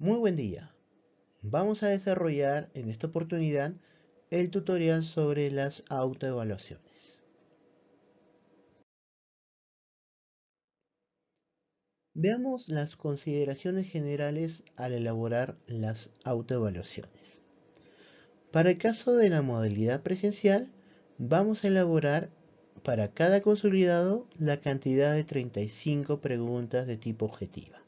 Muy buen día. Vamos a desarrollar en esta oportunidad el tutorial sobre las autoevaluaciones. Veamos las consideraciones generales al elaborar las autoevaluaciones. Para el caso de la modalidad presencial, vamos a elaborar para cada consolidado la cantidad de 35 preguntas de tipo objetiva.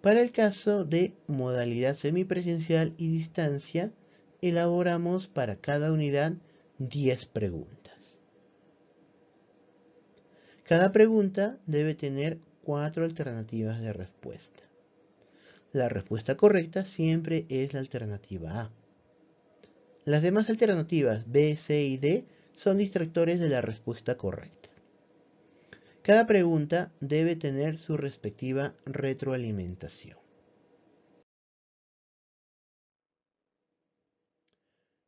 Para el caso de modalidad semipresencial y distancia, elaboramos para cada unidad 10 preguntas. Cada pregunta debe tener 4 alternativas de respuesta. La respuesta correcta siempre es la alternativa A. Las demás alternativas B, C y D son distractores de la respuesta correcta. Cada pregunta debe tener su respectiva retroalimentación.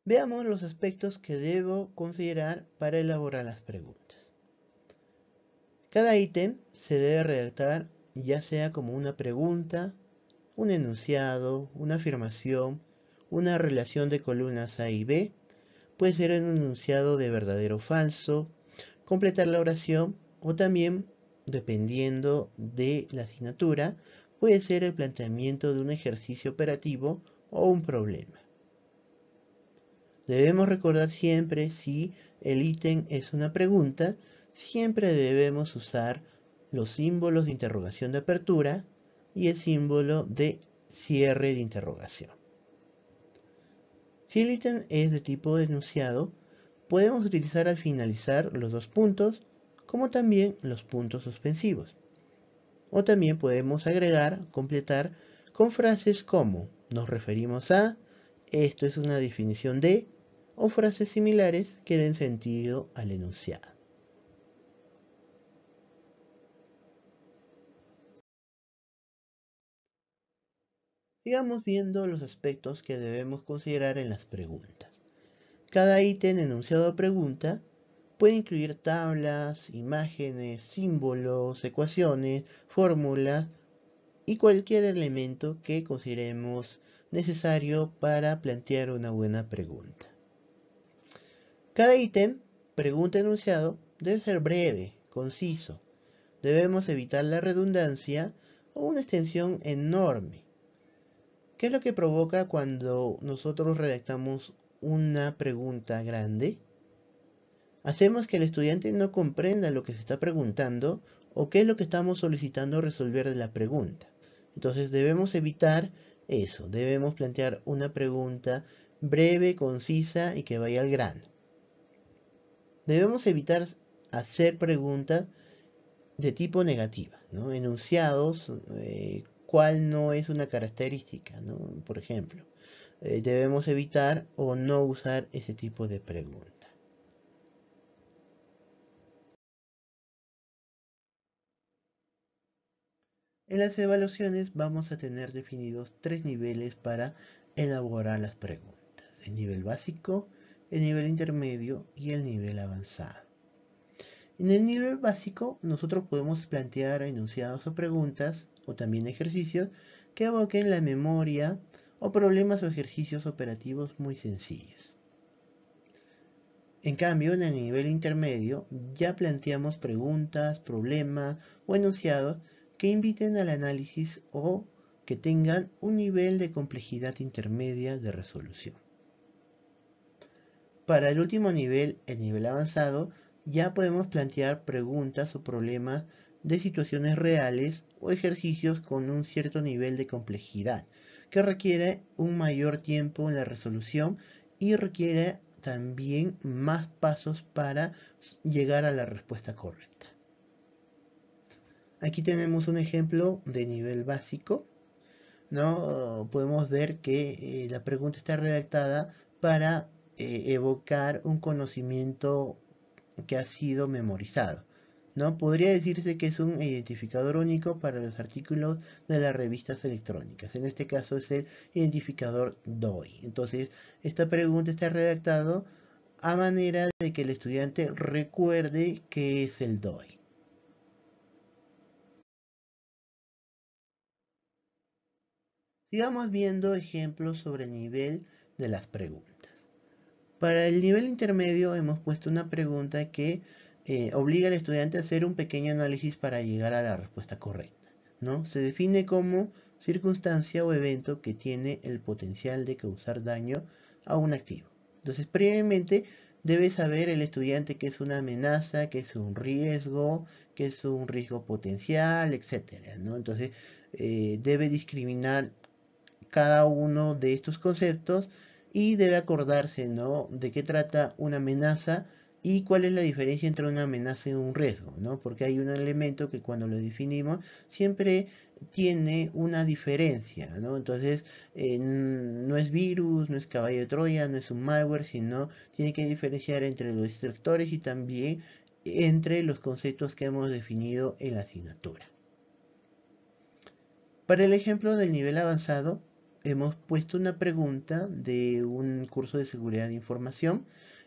Veamos los aspectos que debo considerar para elaborar las preguntas. Cada ítem se debe redactar ya sea como una pregunta, un enunciado, una afirmación, una relación de columnas A y B, puede ser un enunciado de verdadero o falso, completar la oración o también, dependiendo de la asignatura, puede ser el planteamiento de un ejercicio operativo o un problema. Debemos recordar siempre si el ítem es una pregunta, siempre debemos usar los símbolos de interrogación de apertura y el símbolo de cierre de interrogación. Si el ítem es de tipo denunciado, podemos utilizar al finalizar los dos puntos como también los puntos suspensivos. O también podemos agregar, completar con frases como nos referimos a, esto es una definición de, o frases similares que den sentido al enunciado. Sigamos viendo los aspectos que debemos considerar en las preguntas. Cada ítem enunciado pregunta Puede incluir tablas, imágenes, símbolos, ecuaciones, fórmulas y cualquier elemento que consideremos necesario para plantear una buena pregunta. Cada ítem, pregunta enunciado, debe ser breve, conciso. Debemos evitar la redundancia o una extensión enorme. ¿Qué es lo que provoca cuando nosotros redactamos una pregunta grande? Hacemos que el estudiante no comprenda lo que se está preguntando o qué es lo que estamos solicitando resolver de la pregunta. Entonces debemos evitar eso, debemos plantear una pregunta breve, concisa y que vaya al grano. Debemos evitar hacer preguntas de tipo negativa, enunciados, eh, cuál no es una característica, por ejemplo. Eh, debemos evitar o no usar ese tipo de preguntas. En las evaluaciones vamos a tener definidos tres niveles para elaborar las preguntas. El nivel básico, el nivel intermedio y el nivel avanzado. En el nivel básico nosotros podemos plantear enunciados o preguntas o también ejercicios que aboquen la memoria o problemas o ejercicios operativos muy sencillos. En cambio, en el nivel intermedio ya planteamos preguntas, problemas o enunciados que inviten al análisis o que tengan un nivel de complejidad intermedia de resolución. Para el último nivel, el nivel avanzado, ya podemos plantear preguntas o problemas de situaciones reales o ejercicios con un cierto nivel de complejidad, que requiere un mayor tiempo en la resolución y requiere también más pasos para llegar a la respuesta correcta. Aquí tenemos un ejemplo de nivel básico. ¿no? Podemos ver que eh, la pregunta está redactada para eh, evocar un conocimiento que ha sido memorizado. ¿no? Podría decirse que es un identificador único para los artículos de las revistas electrónicas. En este caso es el identificador DOI. Entonces, esta pregunta está redactada a manera de que el estudiante recuerde qué es el DOI. Sigamos viendo ejemplos sobre el nivel de las preguntas. Para el nivel intermedio hemos puesto una pregunta que eh, obliga al estudiante a hacer un pequeño análisis para llegar a la respuesta correcta. ¿no? Se define como circunstancia o evento que tiene el potencial de causar daño a un activo. Entonces, previamente debe saber el estudiante qué es una amenaza, qué es un riesgo, qué es un riesgo potencial, etc. ¿no? Entonces, eh, debe discriminar cada uno de estos conceptos y debe acordarse ¿no? de qué trata una amenaza y cuál es la diferencia entre una amenaza y un riesgo, porque hay un elemento que cuando lo definimos siempre tiene una diferencia, Entonces, eh, no es virus, no es caballo de Troya, no es un malware, sino tiene que diferenciar entre los instructores y también entre los conceptos que hemos definido en la asignatura. Para el ejemplo del nivel avanzado, hemos puesto una pregunta de un curso de seguridad de información.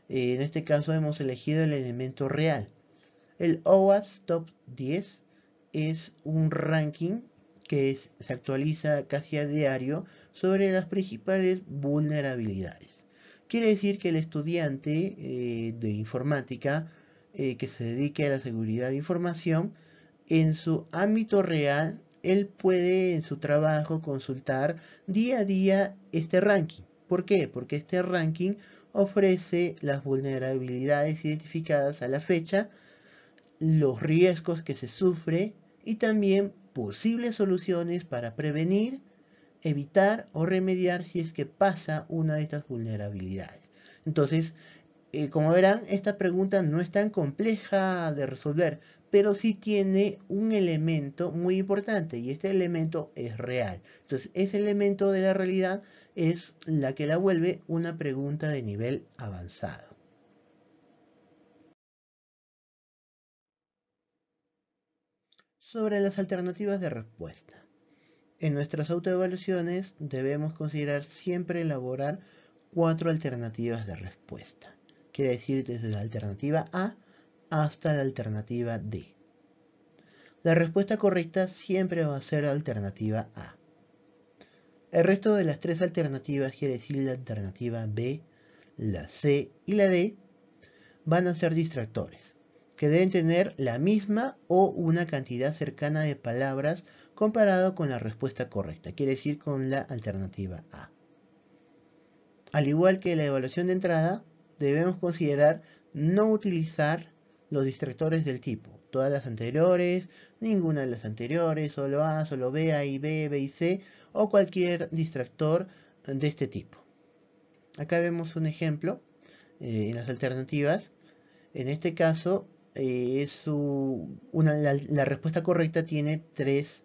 Eh, en este caso hemos elegido el elemento real. El OWASP Top 10 es un ranking que se actualiza casi a diario sobre las principales vulnerabilidades. Quiere decir que el estudiante eh, de informática eh, que se dedique a la seguridad de información en su ámbito real él puede en su trabajo consultar día a día este ranking. ¿Por qué? Porque este ranking ofrece las vulnerabilidades identificadas a la fecha, los riesgos que se sufre y también posibles soluciones para prevenir, evitar o remediar si es que pasa una de estas vulnerabilidades. Entonces, eh, como verán, esta pregunta no es tan compleja de resolver pero sí tiene un elemento muy importante y este elemento es real. Entonces, ese elemento de la realidad es la que la vuelve una pregunta de nivel avanzado. Sobre las alternativas de respuesta. En nuestras autoevaluaciones debemos considerar siempre elaborar cuatro alternativas de respuesta. Quiere decir desde la alternativa A hasta la alternativa D. La respuesta correcta siempre va a ser la alternativa A. El resto de las tres alternativas, quiere decir la alternativa B, la C y la D, van a ser distractores, que deben tener la misma o una cantidad cercana de palabras comparado con la respuesta correcta, quiere decir con la alternativa A. Al igual que la evaluación de entrada, debemos considerar no utilizar los distractores del tipo. Todas las anteriores, ninguna de las anteriores, solo A, solo B, A y B, B y C, o cualquier distractor de este tipo. Acá vemos un ejemplo eh, en las alternativas. En este caso, eh, la, respuesta correcta tiene tres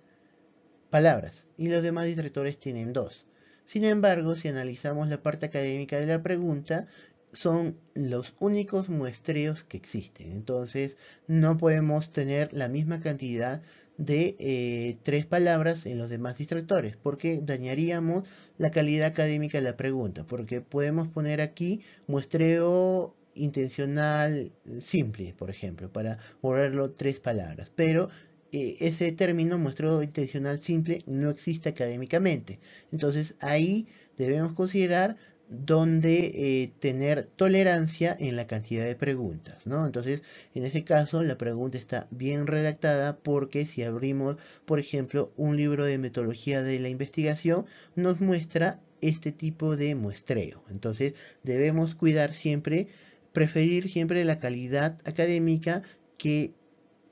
palabras y los demás distractores tienen dos. Sin embargo, si analizamos la parte académica de la pregunta, son los únicos muestreos que existen. Entonces no podemos tener la misma cantidad de eh, tres palabras en los demás distractores porque dañaríamos la calidad académica de la pregunta porque podemos poner aquí muestreo intencional simple por ejemplo para ponerlo tres palabras pero eh, ese término muestreo intencional simple no existe académicamente entonces ahí debemos considerar donde eh, tener tolerancia en la cantidad de preguntas, ¿no? Entonces, en ese caso, la pregunta está bien redactada porque si abrimos, por ejemplo, un libro de metodología de la investigación, nos muestra este tipo de muestreo. Entonces, debemos cuidar siempre, preferir siempre la calidad académica que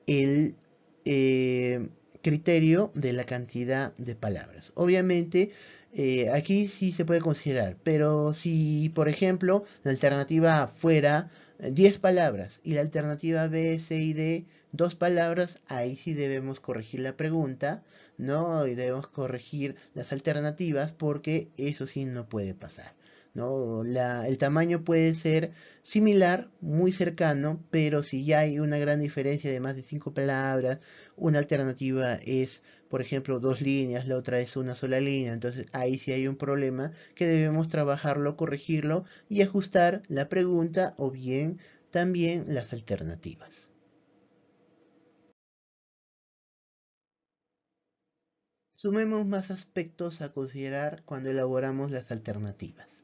el... Eh, criterio de la cantidad de palabras. Obviamente, eh, aquí sí se puede considerar. Pero si, por ejemplo, la alternativa A fuera 10 eh, palabras y la alternativa B, C y D, dos palabras, ahí sí debemos corregir la pregunta, ¿no? Y debemos corregir las alternativas porque eso sí no puede pasar el tamaño puede ser similar, muy cercano, pero si ya hay una gran diferencia de más de cinco palabras, una alternativa es, por ejemplo, dos líneas, la otra es una sola línea, entonces ahí sí hay un problema que debemos trabajarlo, corregirlo y ajustar la pregunta o bien también las alternativas. Sumemos más aspectos a considerar cuando elaboramos las alternativas.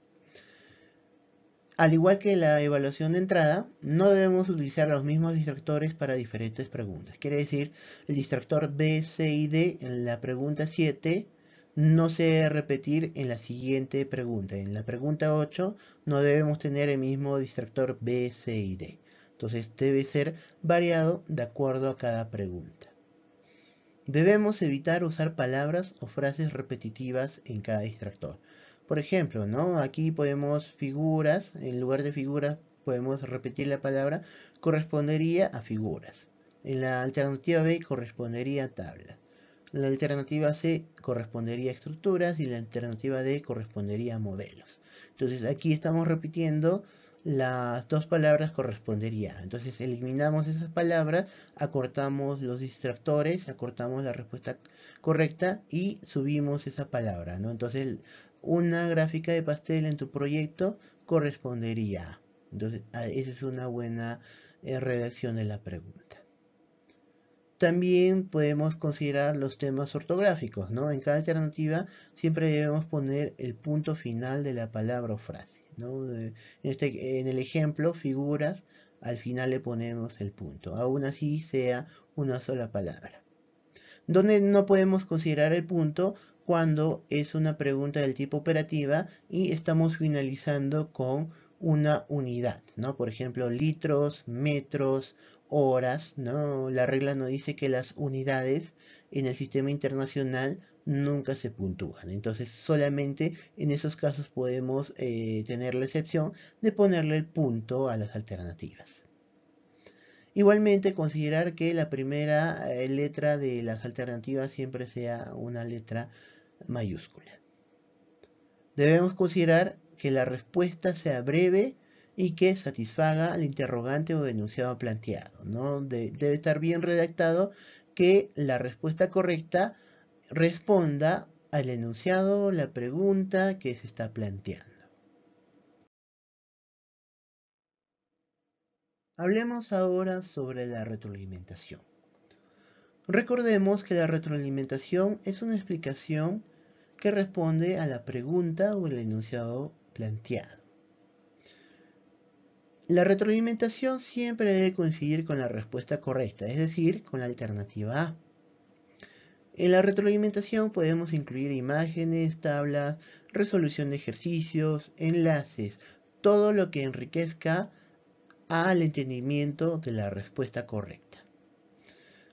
Al igual que la evaluación de entrada, no debemos utilizar los mismos distractores para diferentes preguntas. Quiere decir, el distractor B, C y D en la pregunta 7 no se debe repetir en la siguiente pregunta. En la pregunta 8 no debemos tener el mismo distractor B, C y D. Entonces debe ser variado de acuerdo a cada pregunta. Debemos evitar usar palabras o frases repetitivas en cada distractor. Por ejemplo, ¿no? Aquí podemos figuras, en lugar de figuras podemos repetir la palabra, correspondería a figuras. En la alternativa B correspondería a tabla. La alternativa C correspondería a estructuras y la alternativa D correspondería a modelos. Entonces aquí estamos repitiendo las dos palabras correspondería. Entonces eliminamos esas palabras, acortamos los distractores, acortamos la respuesta correcta y subimos esa palabra. ¿no? Entonces una gráfica de pastel en tu proyecto correspondería. Entonces, ah, esa es una buena eh, redacción de la pregunta. También podemos considerar los temas ortográficos, ¿no? En cada alternativa siempre debemos poner el punto final de la palabra o frase, ¿no? En, este, en el ejemplo, figuras, al final le ponemos el punto, aún así sea una sola palabra. Donde no podemos considerar el punto cuando es una pregunta del tipo operativa y estamos finalizando con una unidad, ¿no? Por ejemplo, litros, metros, horas, ¿no? La regla no dice que las unidades en el sistema internacional nunca se puntúan. Entonces, solamente en esos casos podemos eh, tener la excepción de ponerle el punto a las alternativas. Igualmente, considerar que la primera eh, letra de las alternativas siempre sea una letra mayúscula. Debemos considerar que la respuesta sea breve y que satisfaga al interrogante o enunciado planteado. ¿no? debe estar bien redactado que la respuesta correcta responda al enunciado, la pregunta que se está planteando. Hablemos ahora sobre la retroalimentación. Recordemos que la retroalimentación es una explicación que responde a la pregunta o el enunciado planteado. La retroalimentación siempre debe coincidir con la respuesta correcta, es decir, con la alternativa A. En la retroalimentación podemos incluir imágenes, tablas, resolución de ejercicios, enlaces, todo lo que enriquezca al entendimiento de la respuesta correcta.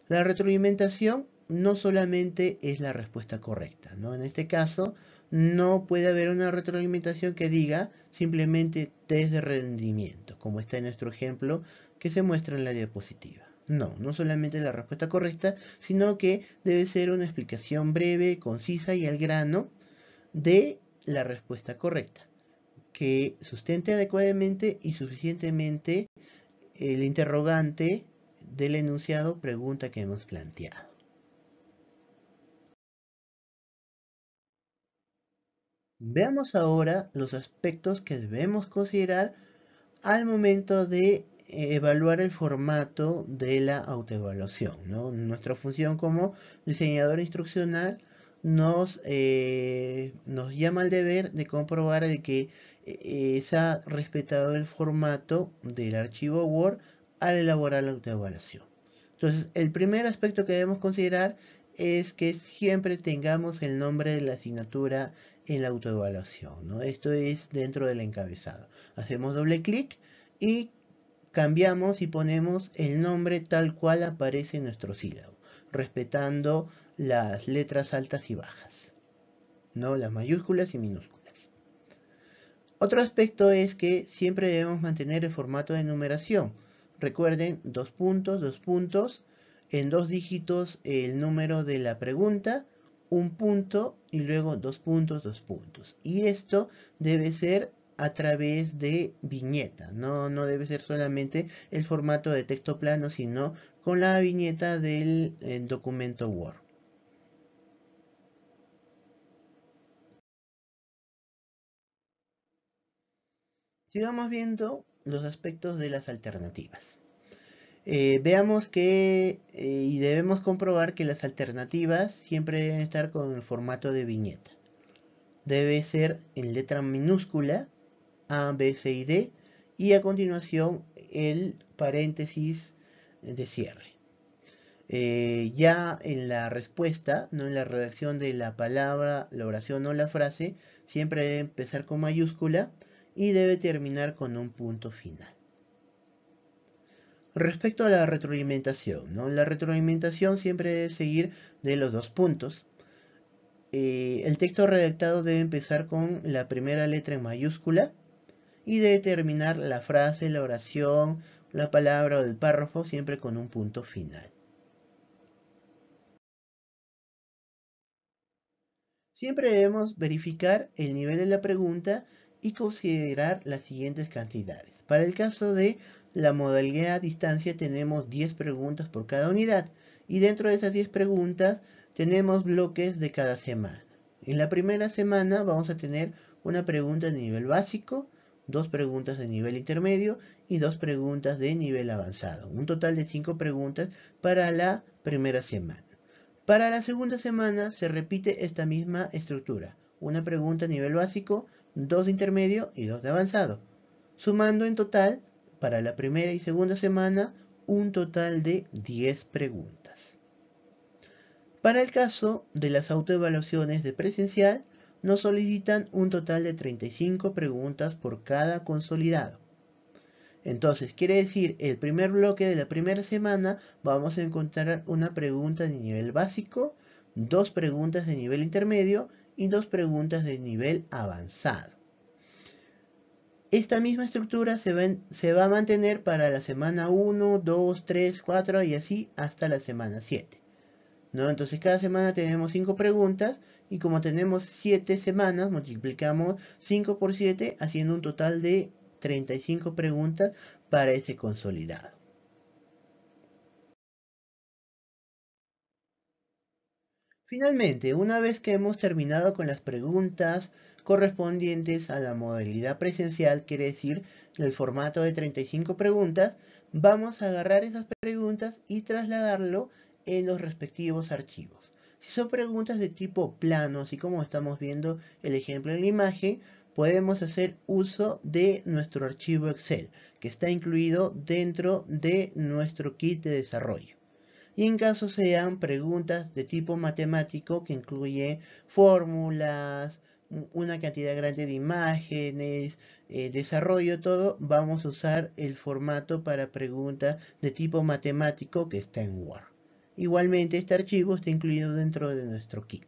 La retroalimentación no solamente es la respuesta correcta. ¿no? En este caso, no puede haber una retroalimentación que diga simplemente "desde de rendimiento, como está en nuestro ejemplo que se muestra en la diapositiva. No, no solamente la respuesta correcta, sino que debe ser una explicación breve, concisa y al grano de la respuesta correcta, que sustente adecuadamente y suficientemente el interrogante del enunciado pregunta que hemos planteado. Veamos ahora los aspectos que debemos considerar al momento de eh, evaluar el formato de la autoevaluación. Nuestra función como diseñador instruccional eh, nos, llama al deber de comprobar de que eh, se ha respetado el formato del archivo Word al elaborar la autoevaluación. Entonces, el primer aspecto que debemos considerar es que siempre tengamos el nombre de la asignatura en la autoevaluación. Esto es dentro del encabezado. Hacemos doble clic y cambiamos y ponemos el nombre tal cual aparece en nuestro sílabo, respetando las letras altas y bajas, ¿no? las mayúsculas y minúsculas. Otro aspecto es que siempre debemos mantener el formato de numeración. Recuerden, dos puntos, dos puntos, en dos dígitos el número de la pregunta un punto y luego dos puntos, dos puntos. Y esto debe ser a través de viñeta, no, no debe ser solamente el formato de texto plano, sino con la viñeta del eh, documento Word. Sigamos viendo los aspectos de las alternativas. Eh, veamos que eh, y debemos comprobar que las alternativas siempre deben estar con el formato de viñeta. Debe ser en letra minúscula A, B, C y D y a continuación el paréntesis de cierre. Eh, ya en la respuesta, no en la redacción de la palabra, la oración o la frase, siempre debe empezar con mayúscula y debe terminar con un punto final. Respecto a la retroalimentación, ¿no? la retroalimentación siempre debe seguir de los dos puntos. Eh, el texto redactado debe empezar con la primera letra en mayúscula y debe terminar la frase, la oración, la palabra o el párrafo siempre con un punto final. Siempre debemos verificar el nivel de la pregunta y considerar las siguientes cantidades. Para el caso de la modalidad a distancia tenemos 10 preguntas por cada unidad y dentro de esas 10 preguntas tenemos bloques de cada semana. En la primera semana vamos a tener una pregunta de nivel básico, dos preguntas de nivel intermedio y dos preguntas de nivel avanzado. Un total de 5 preguntas para la primera semana. Para la segunda semana se repite esta misma estructura. Una pregunta a nivel básico, dos de intermedio y dos de avanzado. Sumando en total para la primera y segunda semana un total de 10 preguntas. Para el caso de las autoevaluaciones de presencial, nos solicitan un total de 35 preguntas por cada consolidado. Entonces, quiere decir, el primer bloque de la primera semana vamos a encontrar una pregunta de nivel básico, dos preguntas de nivel intermedio y dos preguntas de nivel avanzado. Esta misma estructura se va, a mantener para la semana 1, 2, 3, 4 y así hasta la semana 7. Entonces cada semana tenemos 5 preguntas y como tenemos 7 semanas, multiplicamos 5 por 7 haciendo un total de 35 preguntas para ese consolidado. Finalmente, una vez que hemos terminado con las preguntas correspondientes a la modalidad presencial, quiere decir, el formato de 35 preguntas, vamos a agarrar esas preguntas y trasladarlo en los respectivos archivos. Si son preguntas de tipo plano, así como estamos viendo el ejemplo en la imagen, podemos hacer uso de nuestro archivo Excel, que está incluido dentro de nuestro kit de desarrollo. Y en caso sean preguntas de tipo matemático, que incluye fórmulas, una cantidad grande de imágenes, eh, desarrollo, todo, vamos a usar el formato para preguntas de tipo matemático que está en Word. Igualmente este archivo está incluido dentro de nuestro kit.